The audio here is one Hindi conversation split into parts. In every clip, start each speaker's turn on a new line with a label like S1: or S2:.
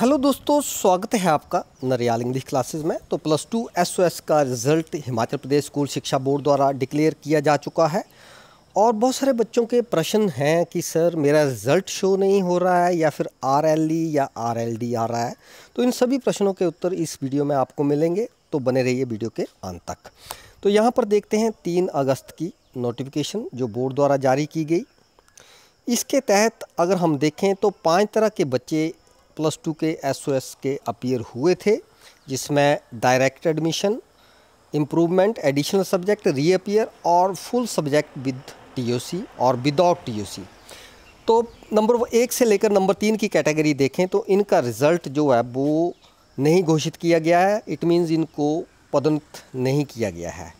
S1: हेलो दोस्तों स्वागत है आपका नरियाल इंग्लिश क्लासेस में तो प्लस टू एस का रिज़ल्ट हिमाचल प्रदेश स्कूल शिक्षा बोर्ड द्वारा डिक्लेयर किया जा चुका है और बहुत सारे बच्चों के प्रश्न हैं कि सर मेरा रिज़ल्ट शो नहीं हो रहा है या फिर आर या आर आ रहा है तो इन सभी प्रश्नों के उत्तर इस वीडियो में आपको मिलेंगे तो बने रहिए वीडियो के अंत तक तो यहाँ पर देखते हैं तीन अगस्त की नोटिफिकेशन जो बोर्ड द्वारा जारी की गई इसके तहत अगर हम देखें तो पाँच तरह के बच्चे प्लस टू के एस के अपीयर हुए थे जिसमें direct admission improvement additional subject reappear और फुल सब्जेक्ट विद टीओसी और विदाउट टीओसी तो नंबर एक से लेकर नंबर तीन की कैटेगरी देखें तो इनका रिज़ल्ट जो है वो नहीं घोषित किया गया है इट मीन्स इनको पदोन्नत नहीं किया गया है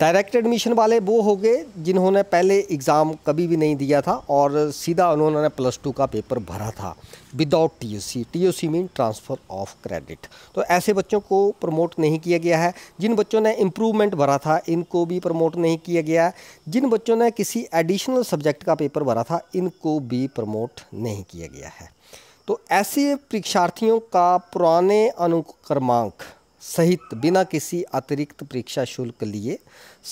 S1: डायरेक्ट एडमिशन वाले वो हो गए जिन्होंने पहले एग्ज़ाम कभी भी नहीं दिया था और सीधा उन्होंने प्लस टू का पेपर भरा था without T U C T U C mean transfer of credit तो ऐसे बच्चों को प्रमोट नहीं किया गया है जिन बच्चों ने इम्प्रूवमेंट भरा था इनको भी प्रमोट नहीं किया गया है जिन बच्चों ने किसी एडिशनल सब्जेक्ट का पेपर भरा था इनको भी प्रमोट नहीं किया गया है तो ऐसे परीक्षार्थियों का पुराने अनुक्रमांक सहित बिना किसी अतिरिक्त परीक्षा शुल्क लिए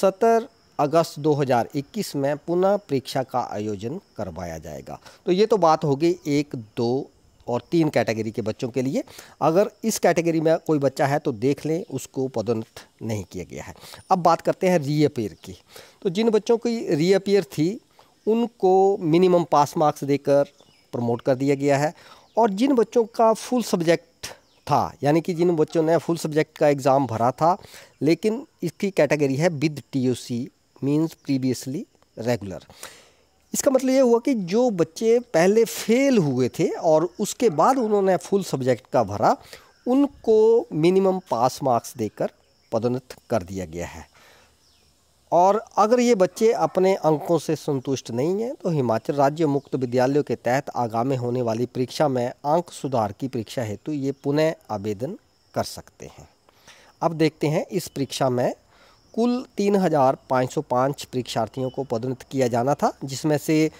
S1: सत्तर अगस्त 2021 में पुनः परीक्षा का आयोजन करवाया जाएगा तो ये तो बात होगी एक दो और तीन कैटेगरी के बच्चों के लिए अगर इस कैटेगरी में कोई बच्चा है तो देख लें उसको पदोन्नत नहीं किया गया है अब बात करते हैं रीअपेयर की तो जिन बच्चों की रीअपेयर थी उनको मिनिमम पास मार्क्स देकर प्रमोट कर दिया गया है और जिन बच्चों का फुल सब्जेक्ट था यानी कि जिन बच्चों ने फुल सब्जेक्ट का एग्ज़ाम भरा था लेकिन इसकी कैटेगरी है with T C means previously regular इसका मतलब ये हुआ कि जो बच्चे पहले फेल हुए थे और उसके बाद उन्होंने फुल सब्जेक्ट का भरा उनको मिनिमम पास मार्क्स देकर पदोन्नत कर दिया गया है और अगर ये बच्चे अपने अंकों से संतुष्ट नहीं हैं तो हिमाचल राज्य मुक्त विद्यालयों के तहत आगामी होने वाली परीक्षा में अंक सुधार की परीक्षा हेतु ये पुनः आवेदन कर सकते हैं अब देखते हैं इस परीक्षा में कुल 3,505 परीक्षार्थियों को पदोन्नत किया जाना था जिसमें से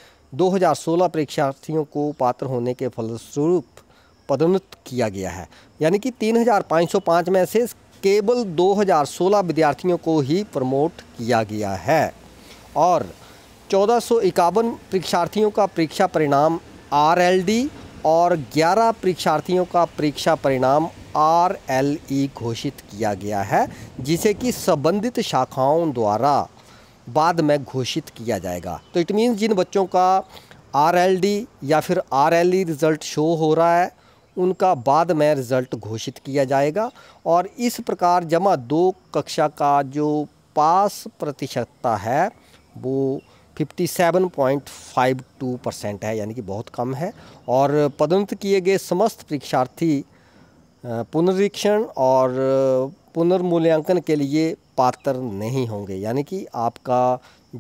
S1: 2016 परीक्षार्थियों को पात्र होने के फलस्वरूप पदोन्नत किया गया है यानी कि 3,505 में से केवल 2016 विद्यार्थियों को ही प्रमोट किया गया है और चौदह परीक्षार्थियों का परीक्षा परिणाम आरएलडी और 11 परीक्षार्थियों का परीक्षा परिणाम आर एल ई घोषित किया गया है जिसे कि संबंधित शाखाओं द्वारा बाद में घोषित किया जाएगा तो इट मीन्स जिन बच्चों का आर एल डी या फिर R L E result show हो रहा है उनका बाद में रिज़ल्ट घोषित किया जाएगा और इस प्रकार जमा दो कक्षा का जो पास प्रतिशतता है वो 57.52 परसेंट है यानी कि बहुत कम है और पदोन्नत किए गए समस्त परीक्षार्थी पुनरीक्षण और पुनर्मूल्यांकन के लिए पात्र नहीं होंगे यानी कि आपका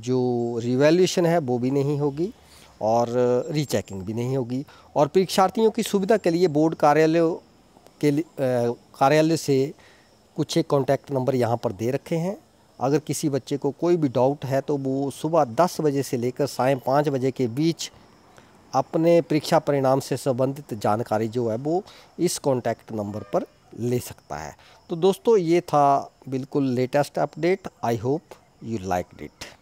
S1: जो रिवेल्यूशन है वो भी नहीं होगी और रीचेकिंग भी नहीं होगी और परीक्षार्थियों की सुविधा के लिए बोर्ड कार्यालय के कार्यालय से कुछ एक कॉन्टैक्ट नंबर यहाँ पर दे रखे हैं अगर किसी बच्चे को कोई भी डाउट है तो वो सुबह दस बजे से लेकर साय पाँच बजे के बीच अपने परीक्षा परिणाम से संबंधित जानकारी जो है वो इस कॉन्टैक्ट नंबर पर ले सकता है तो दोस्तों ये था बिल्कुल latest update I hope you like डिट